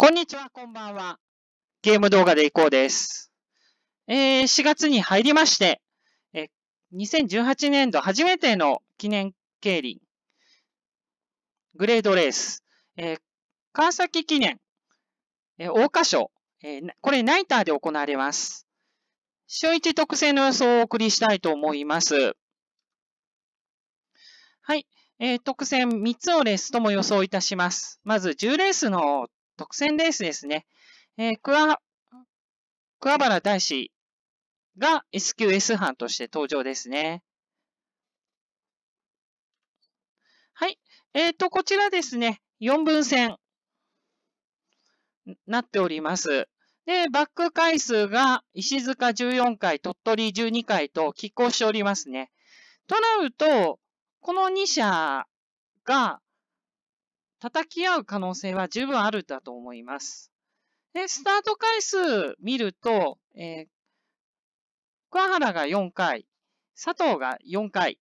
こんにちは、こんばんは。ゲーム動画でいこうです。えー、4月に入りまして、え2018年度初めての記念競輪、グレードレース、えー、川崎記念、えー、桜花賞、えー、これナイターで行われます。週一特製の予想をお送りしたいと思います。はい。えー、特選3つのレースとも予想いたします。まず10レースの特選レースですね。えー、ワ桑原大師が SQS 班として登場ですね。はい。えっ、ー、と、こちらですね、4分線なっております。で、バック回数が石塚14回、鳥取12回と拮抗しておりますね。となると、この2社が叩き合う可能性は十分あるだと思います。で、スタート回数見ると、えー、桑原が4回、佐藤が4回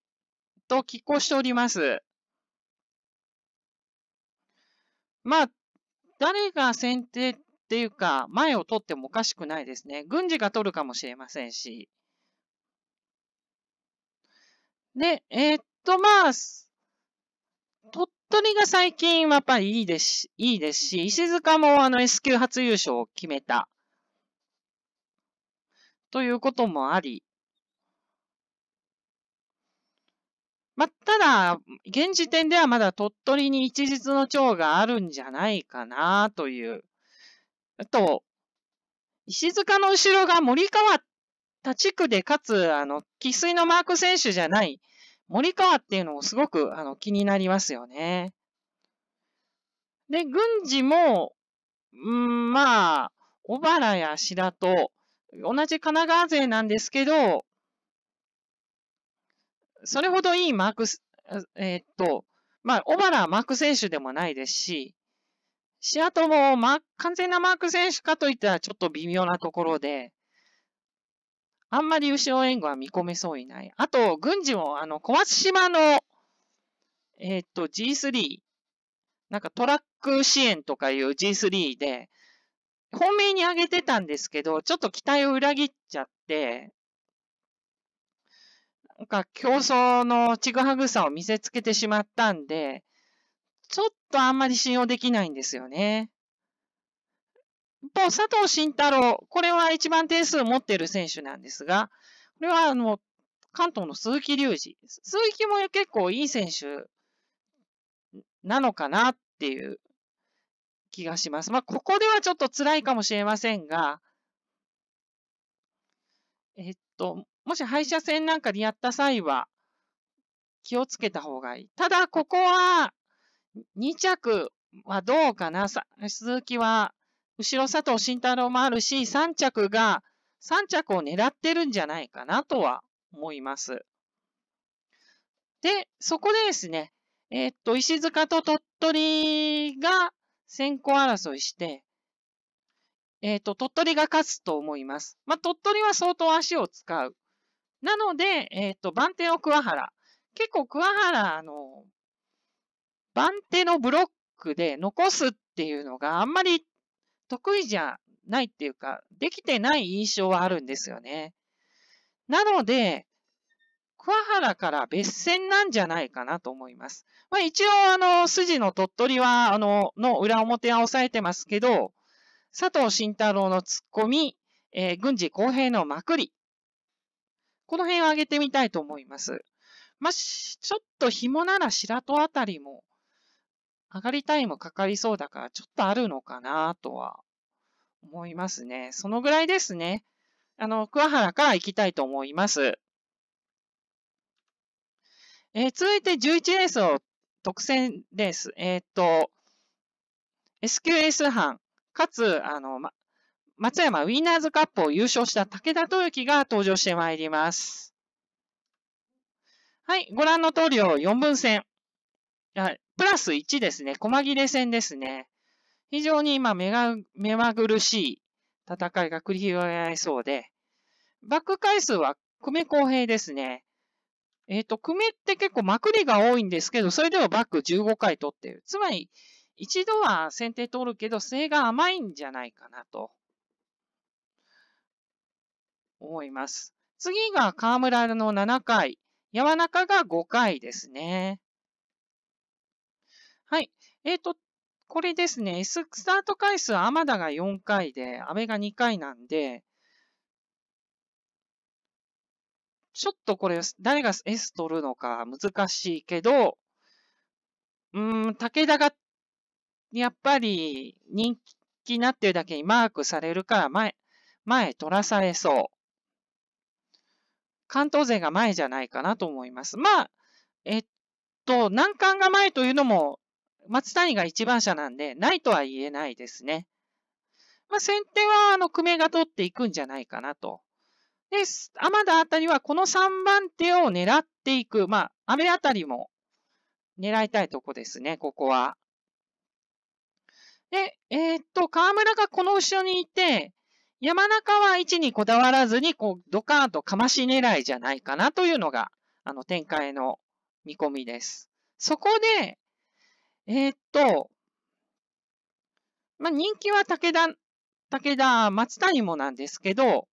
と拮抗しております。まあ、誰が先手っていうか、前を取ってもおかしくないですね。軍事が取るかもしれませんし。で、えー、っと、まあ、鳥取が最近はやっぱりいいですし、いいですし、石塚もあの S 級初優勝を決めた。ということもあり。まあ、ただ、現時点ではまだ鳥取に一日の長があるんじゃないかなという。あと、石塚の後ろが森川他地区で、かつ、あの、喫水のマーク選手じゃない。森川っていうのもすごくあの気になりますよね。で、軍事も、うんまあ、小原や白戸、同じ神奈川勢なんですけど、それほどいいマークス、えー、っと、まあ、小原はマーク選手でもないですし、シアトも、ま、完全なマーク選手かといったらちょっと微妙なところで、あんまり後ろ援護は見込めそうにない。あと、軍事も、あの、小松島の、えっ、ー、と、G3、なんかトラック支援とかいう G3 で、本命に上げてたんですけど、ちょっと期待を裏切っちゃって、なんか競争のちぐはぐさを見せつけてしまったんで、ちょっとあんまり信用できないんですよね。一方、佐藤慎太郎、これは一番点数を持っている選手なんですが、これはあの、関東の鈴木隆二。鈴木も結構いい選手なのかなっていう気がします。まあ、ここではちょっと辛いかもしれませんが、えっと、もし敗者戦なんかでやった際は、気をつけた方がいい。ただ、ここは、2着はどうかな。鈴木は後ろ佐藤慎太郎もあるし、3着が、3着を狙ってるんじゃないかなとは思います。で、そこでですね、えー、っと、石塚と鳥取が先行争いして、えー、っと、鳥取が勝つと思います。まあ、鳥取は相当足を使う。なので、えー、っと、番手の桑原。結構桑原、あの、番手のブロックで残すっていうのがあんまり得意じゃないっていうか、できてない印象はあるんですよね。なので、桑原から別線なんじゃないかなと思います。まあ、一応、あの、筋の鳥取は、あの、の裏表は抑えてますけど、佐藤慎太郎の突っ込み、えー、軍事公平のまくり。この辺を上げてみたいと思います。まあ、ちょっと紐なら白戸あたりも上がりタイムかかりそうだから、ちょっとあるのかなとは思いますね。そのぐらいですね。あの、桑原から行きたいと思います。えー、続いて11レースを特選レース。えー、っと、SQS 班、かつ、あの、ま、松山ウィナーズカップを優勝した武田豊樹が登場してまいります。はい、ご覧の通りを4分線。プラス1ですね。細切れ戦ですね。非常に今目が、目まぐるしい戦いが繰り広げられそうで、バック回数は久米公平ですね。えっ、ー、と、久米って結構まくりが多いんですけど、それでもバック15回取ってる。つまり、一度は先手取るけど、性が甘いんじゃないかなと、思います。次が河村の7回、山中が5回ですね。えっ、ー、と、これですね、スタート回数はマ田が4回で、安倍が2回なんで、ちょっとこれ、誰が S 取るのか難しいけど、うーん、武田が、やっぱり人気になってるだけにマークされるから前、前取らされそう。関東勢が前じゃないかなと思います。まあ、えっと、難関が前というのも松谷が1番車なんで、ないとは言えないですね。まあ、先手は、あの、久米が取っていくんじゃないかなと。で、天田あたりはこの3番手を狙っていく。まあ、あたりも狙いたいとこですね、ここは。で、えー、っと、河村がこの後ろにいて、山中は位置にこだわらずに、こう、ドカーンとかまし狙いじゃないかなというのが、あの、展開の見込みです。そこで、えー、っと、まあ、人気は武田、武田、松谷もなんですけど、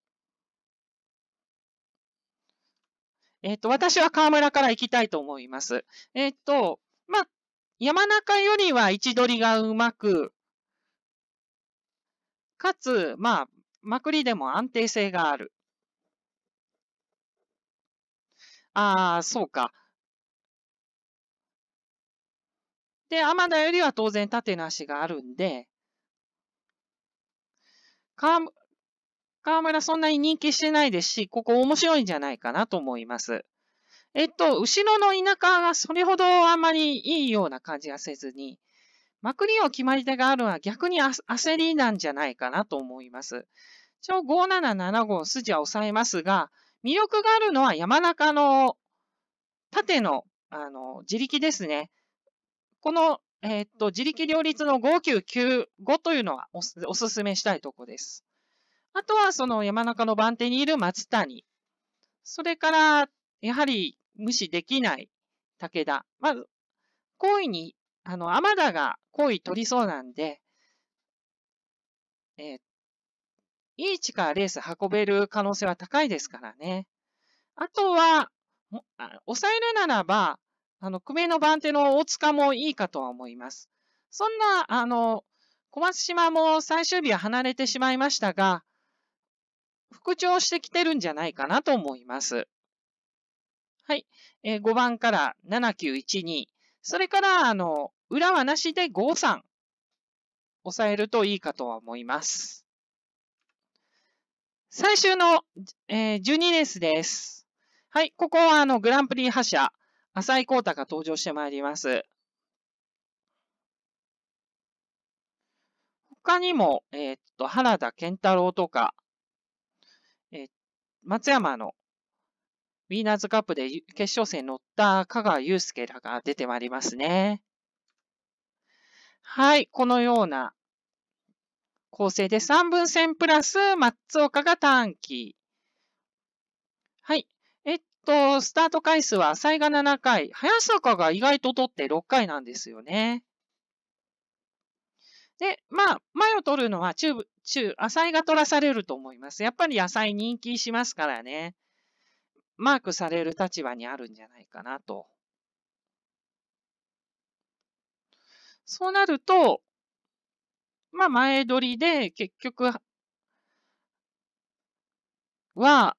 えー、っと、私は河村から行きたいと思います。えー、っと、まあ、山中よりは位置取りがうまく、かつ、まあ、まくりでも安定性がある。ああ、そうか。で、アマダよりは当然縦の足があるんで、川村そんなに人気してないですし、ここ面白いんじゃないかなと思います。えっと、後ろの田舎がそれほどあんまりいいような感じがせずに、まくりを決まり手があるのは逆に焦りなんじゃないかなと思います。一応5775筋は抑えますが、魅力があるのは山中の縦のあの自力ですね。この、えー、っと、自力両立の5995というのはおすおすすめしたいとこです。あとは、その山中の番手にいる松谷。それから、やはり無視できない武田。まず、好意に、あの、天田が好意取りそうなんで、えー、いい位置からレース運べる可能性は高いですからね。あとは、抑えるならば、あの、久米の番手の大塚もいいかとは思います。そんな、あの、小松島も最終日は離れてしまいましたが、復調してきてるんじゃないかなと思います。はい。えー、5番から7912。それから、あの、裏はなしで53。抑えるといいかとは思います。最終の、えー、12レースです。はい。ここは、あの、グランプリ覇者。浅井光太が登場してまいります。他にも、えー、っと、原田健太郎とか、えー、松山のウィーナーズカップで決勝戦に乗った香川祐介らが出てまいりますね。はい、このような構成で3分線プラス松岡が短期。と、スタート回数は浅井が7回、早坂が意外と取って6回なんですよね。で、まあ、前を取るのは中部、中、浅井が取らされると思います。やっぱり浅井人気しますからね。マークされる立場にあるんじゃないかなと。そうなると、まあ前取りで結局は、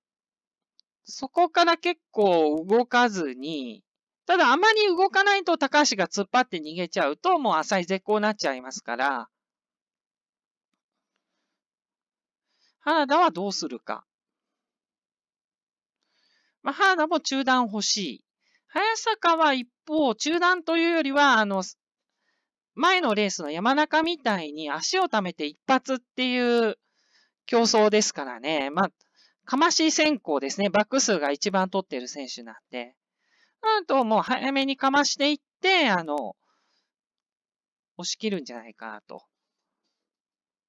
そこから結構動かずに、ただあまり動かないと高橋が突っ張って逃げちゃうと、もう浅い絶好になっちゃいますから、原田はどうするか。まあ、原田も中断欲しい。早坂は一方、中断というよりは、あの、前のレースの山中みたいに足を溜めて一発っていう競争ですからね。まあ、かまし先行ですね。バック数が一番取ってる選手なんで。うんと、もう早めにかましていって、あの、押し切るんじゃないかなと。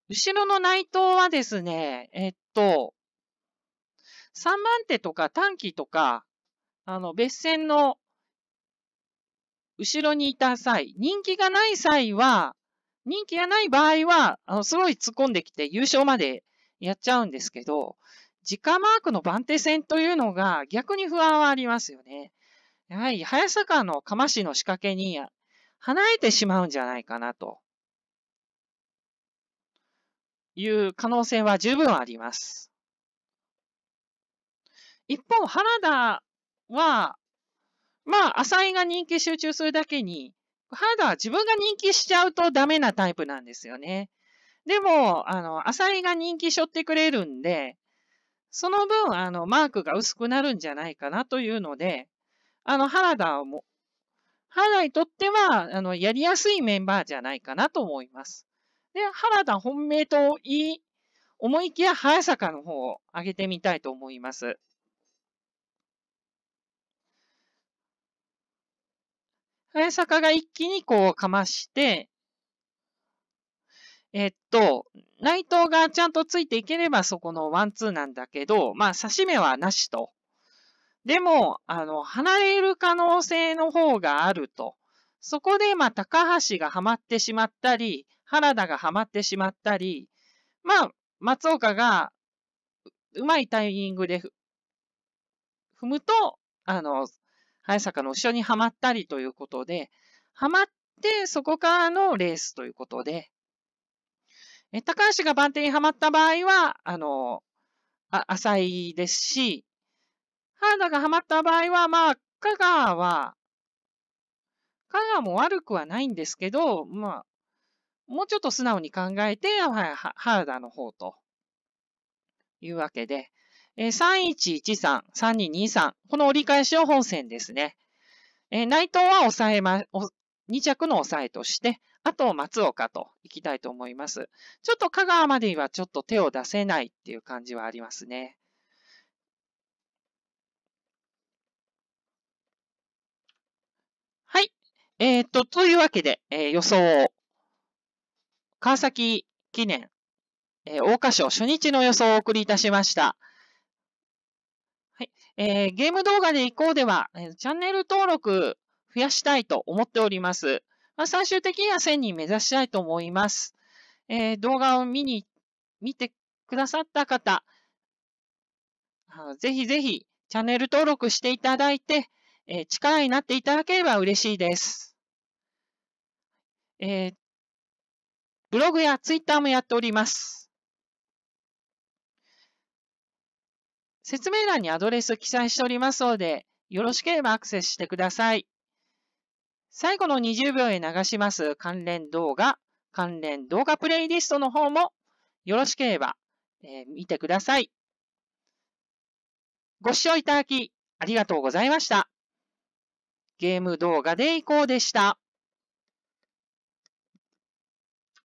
後ろの内藤はですね、えっと、3番手とか短期とか、あの、別戦の後ろにいた際、人気がない際は、人気がない場合は、あの、すごい突っ込んできて優勝までやっちゃうんですけど、家マークの番手戦というのが逆に不安はありますよね。やはり、早坂の釜しの仕掛けに離れてしまうんじゃないかなという可能性は十分あります。一方、原田は、まあ、浅井が人気集中するだけに、原田は自分が人気しちゃうとダメなタイプなんですよね。でも、あの、浅井が人気しょってくれるんで、その分、あの、マークが薄くなるんじゃないかなというので、あの、原田も、原田にとっては、あの、やりやすいメンバーじゃないかなと思います。で、原田本命といい、思いきや早坂の方を上げてみたいと思います。早坂が一気にこうかまして、えっと、内藤がちゃんとついていければそこのワンツーなんだけど、まあ、差し目はなしと。でも、あの、離れる可能性の方があると。そこで、まあ、高橋がハマってしまったり、原田がハマってしまったり、まあ、松岡がうまいタイミングで踏むと、あの、早坂の後ろにはまったりということで、はまってそこからのレースということで、え高橋が番手にはまった場合は、あの、あ浅いですし、原田がはまった場合は、まあ、香川は、香川も悪くはないんですけど、まあ、もうちょっと素直に考えて、原田の方というわけで、え3113、3223、この折り返しを本線ですね。え内藤は抑えま、2着の抑えとして、あと松岡と行きたいと思います。ちょっと香川まではちょっと手を出せないっていう感じはありますね。はい。えー、っと、というわけで、えー、予想を、川崎記念、えー、大花賞初日の予想をお送りいたしました。はいえー、ゲーム動画でいこうでは、えー、チャンネル登録増やしたいと思っております。まあ、最終的には1000人目指したいと思います。えー、動画を見に、見てくださった方、ぜひぜひチャンネル登録していただいて、えー、力になっていただければ嬉しいです。えー、ブログやツイッターもやっております。説明欄にアドレス記載しておりますので、よろしければアクセスしてください。最後の20秒へ流します関連動画、関連動画プレイリストの方もよろしければ、えー、見てください。ご視聴いただきありがとうございました。ゲーム動画でいこうでした。